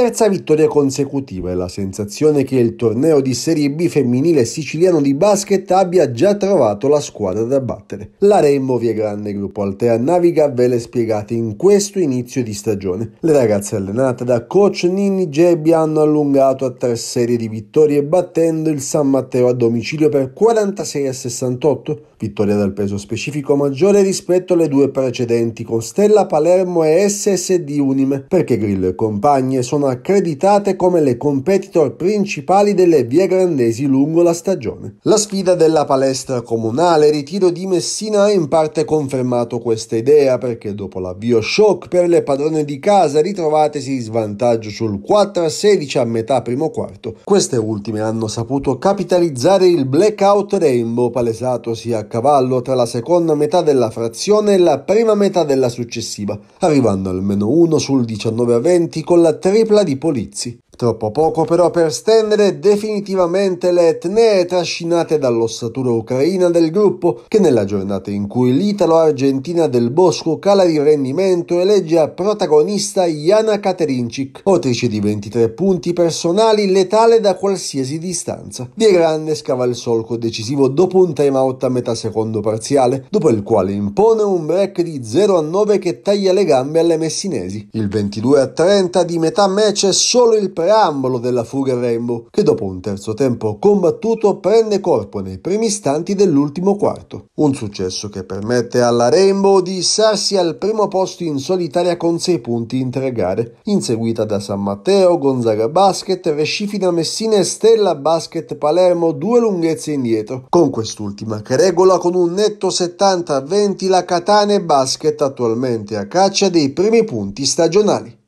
Terza vittoria consecutiva è la sensazione che il torneo di Serie B femminile siciliano di basket abbia già trovato la squadra da battere. La Rainbow Via Grande Gruppo Altea naviga ve le spiegate in questo inizio di stagione. Le ragazze allenate da coach Nini Gebbi hanno allungato a tre serie di vittorie battendo il San Matteo a domicilio per 46 a 68, vittoria dal peso specifico maggiore rispetto alle due precedenti con Stella Palermo e SSD Unime, perché Grillo e compagne sono accreditate come le competitor principali delle vie grandesi lungo la stagione. La sfida della palestra comunale ritiro di Messina ha in parte confermato questa idea perché dopo l'avvio shock per le padrone di casa ritrovatesi in svantaggio sul 4-16 a metà primo quarto, queste ultime hanno saputo capitalizzare il blackout rainbow palesatosi a cavallo tra la seconda metà della frazione e la prima metà della successiva, arrivando almeno uno sul 19 a 20 con la tripla tripla di Polizzi. Troppo poco però per stendere definitivamente le etnee trascinate dall'ossatura ucraina del gruppo che nella giornata in cui l'italo-argentina del Bosco cala di rendimento elegge a protagonista Jana Katerincic, autrice di 23 punti personali letale da qualsiasi distanza. Di grande scava il solco decisivo dopo un timeout a metà secondo parziale, dopo il quale impone un break di 0 a 9 che taglia le gambe alle messinesi. Il 22 a 30 di metà match è solo il pre preambolo della fuga Rainbow, che dopo un terzo tempo combattuto prende corpo nei primi istanti dell'ultimo quarto. Un successo che permette alla Rainbow di issarsi al primo posto in solitaria con 6 punti in tre gare, inseguita da San Matteo, Gonzaga Basket, Rescifina Messina e Stella Basket Palermo due lunghezze indietro, con quest'ultima che regola con un netto 70-20 la Catane Basket attualmente a caccia dei primi punti stagionali.